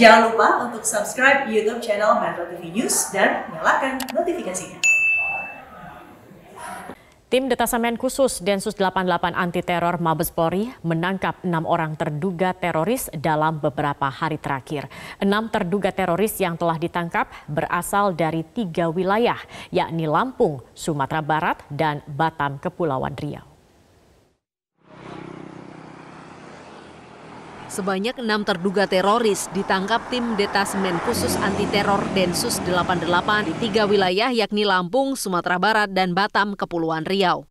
Jangan lupa untuk subscribe YouTube channel Metro TV News dan nyalakan notifikasinya. Tim Detasemen Khusus Densus 88 Anti Teror Mabes Polri menangkap enam orang terduga teroris dalam beberapa hari terakhir. Enam terduga teroris yang telah ditangkap berasal dari tiga wilayah, yakni Lampung, Sumatera Barat, dan Batam, Kepulauan Riau. Sebanyak enam terduga teroris ditangkap tim Detasemen Khusus Anti Teror Densus 88 di tiga wilayah yakni Lampung, Sumatera Barat, dan Batam, Kepulauan Riau.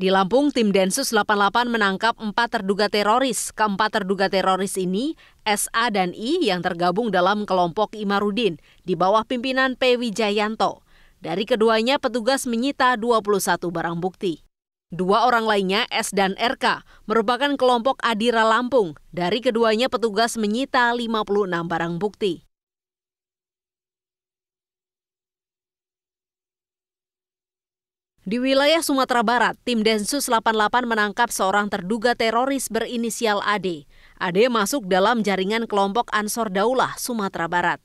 Di Lampung, tim Densus 88 menangkap empat terduga teroris. Keempat terduga teroris ini, SA dan I yang tergabung dalam kelompok Imarudin di bawah pimpinan P. Wijayanto. Dari keduanya, petugas menyita 21 barang bukti. Dua orang lainnya, S dan RK, merupakan kelompok Adira Lampung. Dari keduanya petugas menyita 56 barang bukti. Di wilayah Sumatera Barat, tim Densus 88 menangkap seorang terduga teroris berinisial AD. AD masuk dalam jaringan kelompok Ansor Daulah, Sumatera Barat.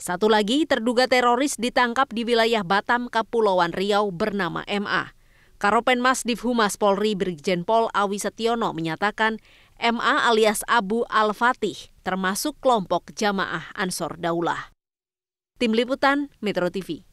Satu lagi terduga teroris ditangkap di wilayah Batam, Kepulauan Riau bernama MA. Karopenmas Divhumas Polri Brigjen Pol Awi Setiono menyatakan MA alias Abu Al-Fatih termasuk kelompok jamaah Ansor Daulah. Tim Liputan Metro TV